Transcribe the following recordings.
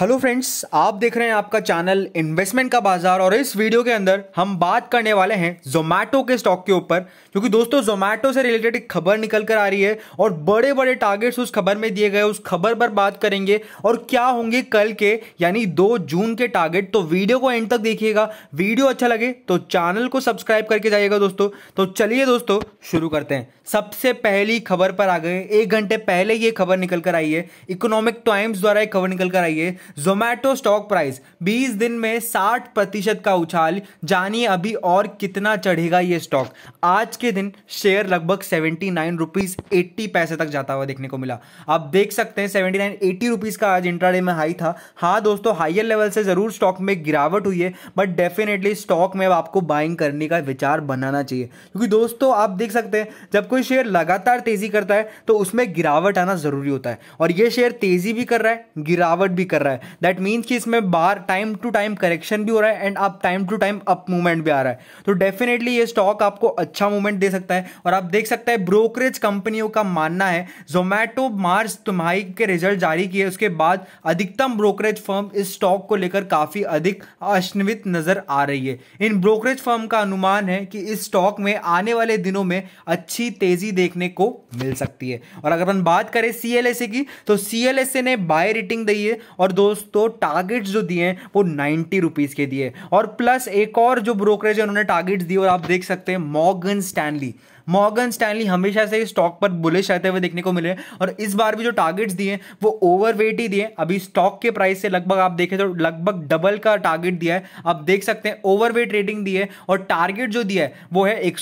hello friends आप देख रहे हैं आपका चैनल इन्वेस्टमेंट का बाजार और इस वीडियो के अंदर हम बात करने वाले हैं जोमैटो के स्टॉक के ऊपर क्योंकि दोस्तों जोमैटो से रिलेटेड एक खबर निकल कर आ रही है और बड़े बड़े टारगेट्स उस खबर में दिए गए उस खबर पर बात करेंगे और क्या होंगे कल के यानी दो जून के टारगेट तो वीडियो को एंड तक देखिएगा वीडियो अच्छा लगे तो चैनल को सब्सक्राइब करके जाइएगा दोस्तों तो चलिए दोस्तों शुरू करते हैं सबसे पहली खबर पर आ गए एक घंटे पहले ये खबर निकल कर आई है इकोनॉमिक टाइम्स द्वारा एक खबर निकल कर आई है जोमैटो स्टॉक प्राइस 20 दिन में 60 प्रतिशत का उछाल जानिए अभी और कितना चढ़ेगा ये स्टॉक आज के दिन शेयर लगभग सेवेंटी नाइन रुपीज़ एट्टी पैसे तक जाता हुआ देखने को मिला आप देख सकते हैं सेवेंटी नाइन एट्टी रुपीज़ का आज इंट्राडे में हाई था हाँ दोस्तों हाइयर लेवल से ज़रूर स्टॉक में गिरावट हुई है बट डेफिनेटली स्टॉक में आपको बाइंग करने का विचार बनाना चाहिए क्योंकि दोस्तों आप देख सकते हैं जब कोई शेयर लगातार तेज़ी करता है तो उसमें गिरावट आना ज़रूरी होता है और ये शेयर तेज़ी भी कर रहा है गिरावट भी कर रहा है है दैट मीन्स कि इसमें बाहर टाइम टू टाइम करेक्शन भी हो रहा है एंड आप time to time up movement भी आ रहा है तो डेफिनेटली ये स्टॉक आपको अच्छा मूवमेंट दे सकता है और आप देख सकते हैं ब्रोकरेज कंपनियों का मानना है जोमैटो मार्च तुम्हारी के रिजल्ट जारी किए उसके बाद अधिकतम ब्रोकरेज फर्म इस स्टॉक को लेकर काफ़ी अधिक अश्वित नज़र आ रही है इन ब्रोकरेज फर्म का अनुमान है कि इस स्टॉक में आने वाले दिनों में अच्छी तेज़ी देखने को मिल सकती है और अगर हम बात करें सीएलएसए की तो सीएलएसए ने बाय रेटिंग दी है और दो दोस्तों टारगेट्स जो दिए हैं वो नाइन्टी रुपीज़ के दिए और प्लस एक और जो ब्रोकरेज है उन्होंने टारगेट्स दिए और आप देख सकते हैं मॉगन स्टैनली मॉर्गन स्टैनली हमेशा से स्टॉक पर बुलिश रहते हुए देखने को मिले और इस बार भी जो टारगेट्स दिए वो ओवर ही दिए अभी स्टॉक के प्राइस से लगभग आप देखें तो लगभग डबल का टारगेट दिया है आप देख सकते हैं ओवर वेट रेटिंग दी है और टारगेट जो दिया है वो है एक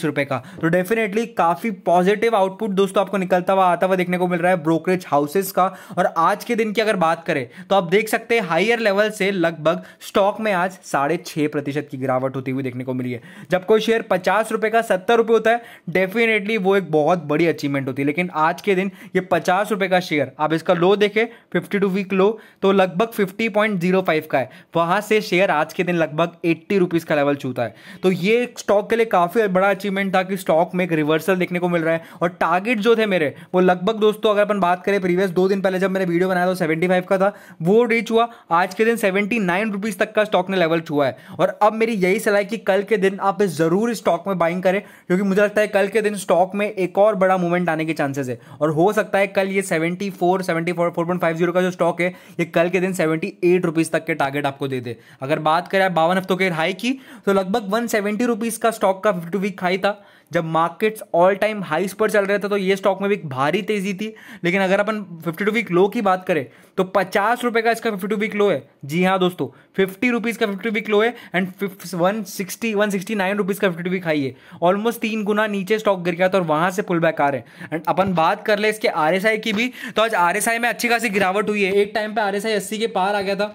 रुपए का तो डेफिनेटली काफ़ी पॉजिटिव आउटपुट दोस्तों आपको निकलता हुआ आता हुआ देखने को मिल रहा है ब्रोकरेज हाउसेस का और आज के दिन की अगर बात करें तो आप देख सकते हैं हाइयर लेवल से लगभग स्टॉक में आज साढ़े छह प्रतिशत की गिरावट होती हुई देखने को मिली है जब कोई शेयर पचास रुपए का सत्तर रुपए होता होता है डेफिनेटली वो एक बहुत बड़ी अचीवमेंट होती है लेकिन आज के दिन ये पचास रुपये का शेयर आप इसका लो देखें फिफ्टी टू वीक लो तो लगभग फिफ्टी पॉइंट जीरो फाइव का है वहाँ से शेयर आज के दिन लगभग एट्टी रुपीज़ का लेवल छूता है तो ये स्टॉक के लिए काफ़ी बड़ा अचीवमेंट था कि स्टॉक में एक रिवर्सल देखने को मिल रहा है और टारगेट जो थे मेरे वो लगभग दोस्तों अगर अपन बात करें प्रीवियस दो दिन पहले जब मैंने वीडियो बनाया तो सेवेंटी फाइव का था वो रीच हुआ आज के दिन सेवेंटी नाइन रुपीज़ तक का स्टॉक ने लेवल छुआ है और अब मेरी यही सलाह है कि कल के दिन आप ज़रूर स्टॉक में बाइंग करें क्योंकि मुझे मुझे लगता है कल के दिन स्टॉक में एक और बड़ा मूवमेंट आने के चांसेस है और हो सकता है कल ये 74 74 4.50 का जो स्टॉक है ये कल के दिन 78 रुपीस तक के टारगेट आपको दे दे अगर बात करें बावन हफ्तों के हाई की तो लगभग वन सेवेंटी रुपीज़ का स्टॉक का फिफ्टी वीक हाई था जब मार्केट्स ऑल टाइम हाइस पर चल रहे थे तो ये स्टॉक में भी एक भारी तेजी थी लेकिन अगर अपन फिफ्टी टू वीक लो की बात करें तो पचास रुपये का इसका फिफ्टी टू वीक लो है जी हाँ दोस्तों फिफ्टी रुपीज़ का फिफ्टी टू वीक लो है and one sixty one sixty nine rupees का फिफ्टी टू वीक हाई है ऑलमोस्ट तीन गुना नीचे स्टॉक गिर गया था और वहां से पुल बैक आ रहे हैं एंड अपन बात कर ले इसके आर की भी तो आज आर में अच्छी खासी गिरावट हुई है एक टाइम पर आर एस के पार आ गया था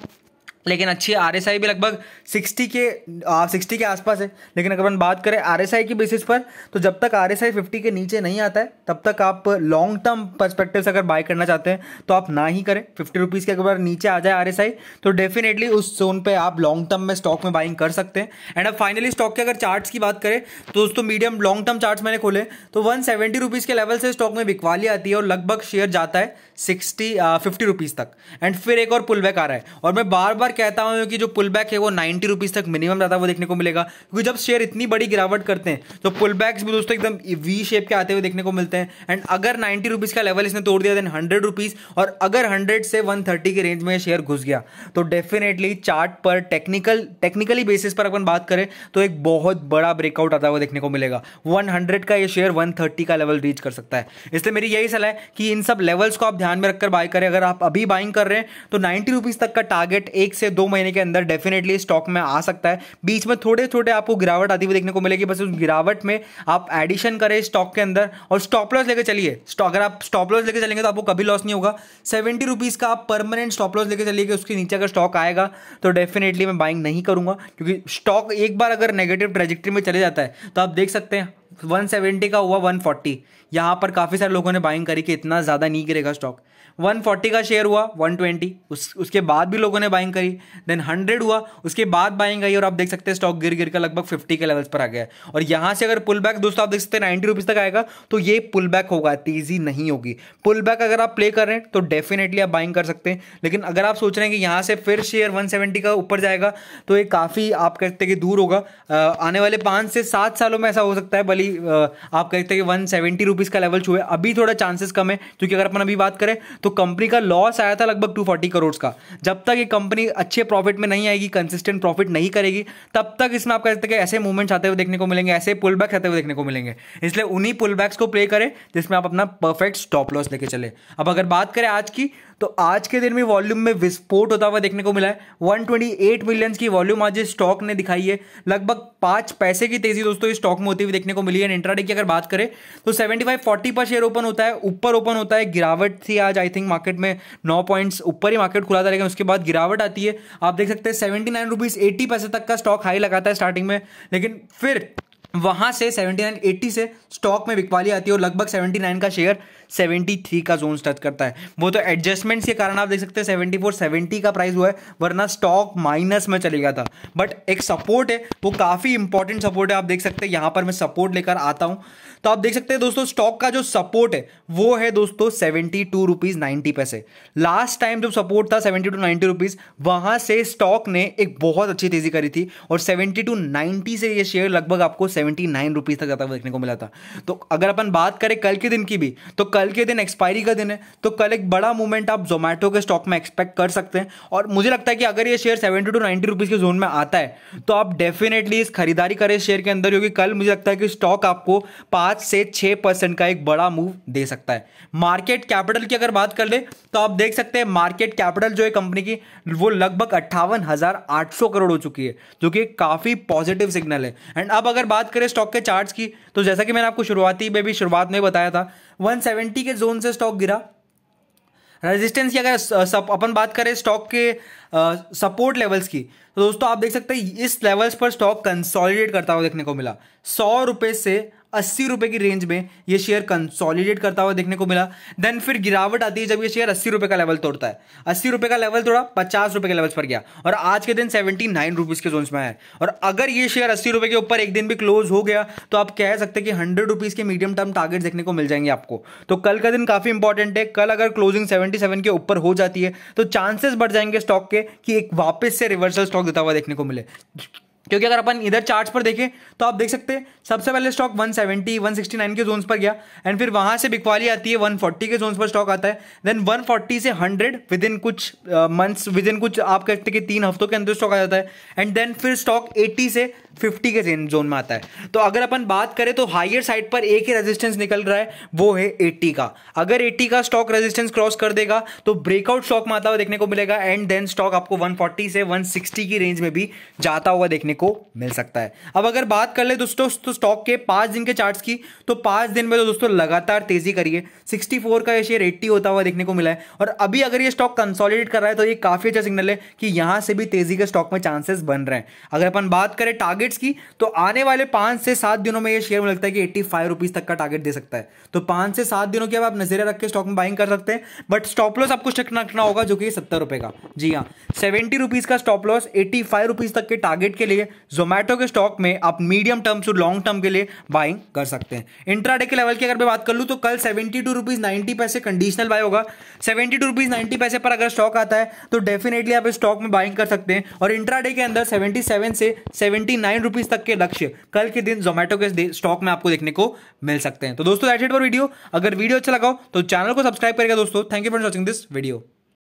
लेकिन अच्छी आर एस आई भी लगभग सिक्सटी के सिक्सटी के आसपास है लेकिन अगर हम बात करें आर एस आई की बेसिस पर तो जब तक आर एस आई फिफ्टी के नीचे नहीं आता है तब तक आप लॉन्ग टर्म परस्पेक्टिव से अगर बाय करना चाहते हैं तो आप ना ही करें फिफ्टी रुपीज़ के अगर नीचे आ जाए आर एस आई तो डेफिनेटली उस जोन पर आप लॉन्ग टर्म में स्टॉक में बाइंग कर सकते हैं एंड अब फाइनली स्टॉक के अगर चार्ट की बात करें तो दोस्तों मीडियम लॉन्ग टर्म चार्ट मैंने खोले तो वन सेवेंटी रुपीज़ के लेवल से स्टॉक में बिकवाली आती है और लगभग शेयर जाता है सिक्सटी फिफ्टी रुपीज़ तक एंड फिर एक और पुल बैक आ रहा है और मैं बार बार कहता हूं कि जो पुल बैक है वो नाइन्टी रुपीज़ तक मिनिमम ज़्यादा वो देखने को मिलेगा क्योंकि जब शेयर इतनी बड़ी गिरावट करते हैं तो पुल बैक्स भी दोस्तों एकदम वी शेप के आते हुए देखने को मिलते हैं एंड अगर नाइन्टी रुपीज़ का लेवल इसने तोड़ दिया देन हंड्रेड रुपीज़ और अगर हंड्रेड से वन थर्टी के रेंज में शेयर घुस गया तो डेफिनेटली चार्ट पर टेक्निकल टेक्निकली बेसिस पर अपन बात करें तो एक बहुत बड़ा ब्रेकआउट आता हुआ देखने को मिलेगा वन हंड्रेड का ये शेयर वन थर्टी का लेवल रीच कर सकता है इसलिए मेरी यही सलाह है कि इन सब लेवल्स को आप ध्यान में रखकर बाय करें अगर आप अभी बाइंग कर रहे हैं तो नाइन्टी रुपीज़ तक का टारगेट एक से से दो महीने के अंदर डेफिनेटली स्टॉक में आ सकता है बीच में थोड़े थोड़े आपको गिरावट आती हुई देखने को मिलेगी बस उस गिरावट में आप एडिशन करें स्टॉक के अंदर और स्टॉप लॉस लेकर चलिए अगर आप स्टॉप लॉस लेकर चलेंगे तो आपको कभी लॉस नहीं होगा सेवेंटी रुपीज़ का आप परमानेंट स्टॉप लॉस लेकर चलिए उसके नीचे अगर स्टॉक आएगा तो डेफिनेटली मैं बाइंग नहीं करूंगा क्योंकि स्टॉक एक बार अगर नेगेटिव ट्रेजेक्ट्री में चले जाता है तो आप देख सकते हैं 170 का हुआ 140 यहां पर काफ़ी सारे लोगों ने बाइंग करी कि इतना ज़्यादा नहीं गिरेगा स्टॉक 140 का शेयर हुआ 120 उस उसके बाद भी लोगों ने बाइंग करी देन 100 हुआ उसके बाद बाइंग आई और आप देख सकते हैं स्टॉक गिर गिर कर लगभग 50 के लेवल्स पर आ गया और यहाँ से अगर पुल बैक दोस्तों आप देख सकते हैं नाइन्टी रुपीज़ तक आएगा तो ये पुल बैक होगा तेज़ी नहीं होगी पुल बैक अगर आप प्ले कर रहे हैं तो डेफिनेटली आप बाइंग कर सकते हैं लेकिन अगर आप सोच रहे हैं कि यहाँ से फिर शेयर वन का ऊपर जाएगा तो ये काफ़ी आप कहते कि दूर होगा आने वाले पाँच से सात सालों में ऐसा हो सकता है भली आप कहते हैं कि वन सेवेंटी रुपीज़ का लेवल छुए अभी थोड़ा चांसेस कम है क्योंकि अगर अपन अभी बात करें तो कंपनी का लॉस आया था लगभग 240 करोड़ का जब तक ये कंपनी अच्छे प्रॉफिट में नहीं आएगी कंसिस्टेंट प्रॉफिट नहीं करेगी तब तक इसमें आप कह सकते हैं ऐसे मूवमेंट्स आते हुए देखने को मिलेंगे ऐसे पुल बैक्स आते हुए देखने को मिलेंगे इसलिए उन्हीं पुल बैक्स को प्ले करें जिसमें आप अपना परफेक्ट स्टॉप लॉस लेके चले अब अगर बात करें आज की तो आज के दिन भी वॉल्यूम में विस्फोट होता हुआ देखने को मिला है 128 मिलियन की वॉल्यूम आज इस स्टॉक ने दिखाई है लगभग पाँच पैसे की तेजी दोस्तों इस स्टॉक में होती हुई देखने को मिली है इंट्राडे की अगर बात करें तो 75 40 पर शेयर ओपन होता है ऊपर ओपन होता है गिरावट थी आज आई थिंक मार्केट में नौ पॉइंट्स ऊपर ही मार्केट खुला था लेकिन उसके बाद गिरावट आती है आप देख सकते हैं सेवेंटी नाइन रुपीज़ एटी पैसे तक का स्टॉक हाई लगाता है स्टार्टिंग में लेकिन फिर वहां से 79 80 से स्टॉक में बिकवाली आती है और लगभग 79 का शेयर 73 का जोन टच करता है वो तो एडजस्टमेंट्स के कारण आप देख सकते हैं 74 70 का प्राइस हुआ है वरना स्टॉक माइनस में चले गया था बट एक सपोर्ट है वो काफ़ी इंपॉर्टेंट सपोर्ट है आप देख सकते हैं यहां पर मैं सपोर्ट लेकर आता हूं तो आप देख सकते हैं दोस्तों स्टॉक का जो सपोर्ट है वो है दोस्तों सेवेंटी टू रुपीज़ नाइनटी पैसे लास्ट टाइम जो सपोर्ट था सेवेंटी टू नाइनटी रुपीज़ वहां से स्टॉक ने एक बहुत अच्छी तेज़ी करी थी और सेवेंटी टू नाइनटी से ये शेयर लगभग आपको 70 सेवेंटी नाइन रुपीज़ तक जाता हुआ देखने को मिला था तो अगर अपन बात करें कल के दिन की भी तो कल के दिन एक्सपायरी का दिन है तो कल एक बड़ा मूवमेंट आप जोमेटो के स्टॉक में एक्सपेक्ट कर सकते हैं और मुझे लगता है कि अगर ये share seventy two ninety rupees के जोन में आता है तो आप डेफिनेटली इस खरीदारी करें शेयर के अंदर क्योंकि कल मुझे लगता है कि स्टॉक आपको पाँच से छः परसेंट का एक बड़ा मूव दे सकता है मार्केट कैपिटल की अगर बात कर ले तो आप देख सकते हैं मार्केट कैपिटल जो है कंपनी की वो लगभग अट्ठावन करोड़ हो चुकी है जो कि काफ़ी पॉजिटिव सिग्नल है एंड अब अगर बात बात करें स्टॉक के चार्ट्स की तो जैसा कि मैंने आपको शुरुआती में भी शुरुआत में बताया था 170 के जोन से स्टॉक गिरा रेजिस्टेंस की अगर सब अपन बात करें स्टॉक के सपोर्ट लेवल्स की तो दोस्तों आप देख सकते हैं इस लेवल्स पर स्टॉक कंसोलिडेट करता हुआ देखने को मिला सौ रुपये से अस्सी रुपये की रेंज में ये शेयर कंसोलिडेट करता हुआ देखने को मिला देन फिर गिरावट आती है जब ये शेयर अस्सी रुपये का लेवल तोड़ता है अस्सी रुपये का लेवल तोड़ा पचास रुपये के लेवल पर गया और आज के दिन सेवेंटी नाइन रुपीज़ के जोन्स में आया और अगर ये शेयर अस्सी रुपये के ऊपर एक दिन भी क्लोज हो गया तो आप कह सकते हैं कि हंड्रेड रुपीज़ के मीडियम टर्म टारगेट देखने को मिल जाएंगे आपको तो कल का दिन काफ़ी इंपॉर्टेंट है कल अगर क्लोजिंग सेवेंटी सेवन के ऊपर हो जाती है तो चांसेस बढ़ जाएंगे स्टॉक के कि एक वापस से रिवर्सल स्टॉक देता हुआ देखने को मिले क्योंकि अगर अपन इधर चार्ट्स पर देखें तो आप देख सकते हैं सबसे पहले स्टॉक 170, 169 के जोन्स पर गया एंड फिर वहां से बिकवाली आती है 140 के जोन्स पर स्टॉक आता है देन 140 से 100 विद इन कुछ मंथ्स विद इन कुछ आप कहते हैं कि तीन हफ्तों के अंदर स्टॉक आ जाता है एंड देन फिर स्टॉक 80 से 50 के जोन में आता है तो अगर अपन बात करें तो हायर साइड पर एक ही रेजिस्टेंस निकल रहा है वो है 80 का अगर 80 का स्टॉक रेजिस्टेंस क्रॉस कर देगा तो ब्रेकआउट स्टॉक में आता हुआ देखने को मिलेगा एंड देन स्टॉक आपको 140 से 160 की रेंज में भी जाता हुआ देखने को मिल सकता है अब अगर बात कर ले दोस्तों तो स्टॉक के पांच दिन के चार्ट की तो पांच दिन में तो दोस्तों लगातार तेजी करिए 64 का ये शेयर एट्टी होता हुआ देखने को मिला है और अभी अगर ये स्टॉक कंसोलिडेट कर रहा है तो ये काफ़ी अच्छा सिग्नल है कि यहां से भी तेजी के स्टॉक में चांसेस बन रहे हैं अगर अपन बात करें टारगेट टारगेट्स की तो आने वाले पांच से सात दिनों में ये शेयर में लगता है कि एट्टी फाइव रुपीज़ तक का टारगेट दे सकता है तो पांच से सात दिनों की अब आप नजरिया रख के स्टॉक में बाइंग कर सकते हैं बट स्टॉप लॉस आपको चेक रखना होगा जो कि सत्तर रुपए का जी हाँ सेवेंटी रुपीज़ का stop loss eighty five rupees तक के टारगेट के लिए जोमेटो के स्टॉक में आप मीडियम टर्म से लॉन्ग टर्म के लिए बाइंग कर सकते हैं इंट्राडे के लेवल की अगर मैं बात कर लूँ तो कल सेवेंटी टू रुपीज़ नाइनटी पैसे कंडीशनल बाय होगा सेवेंटी टू रुपीज़ नाइनटी पैसे पर अगर स्टॉक आता है तो डेफिनेटली आप स्टॉक में बाइंग कर सकते हैं और इंट्राडे के अंदर सेवेंटी सेवन से सेवेंटी नाइन नाइन रुपीज तक के लक्ष्य कल के दिन जोमेटो के स्टॉक में आपको देखने को मिल सकते हैं तो दोस्तों दैट वीडियो अगर वीडियो अच्छा लगाओ तो चैनल को सब्सक्राइब करेगा दोस्तों thank you for watching this video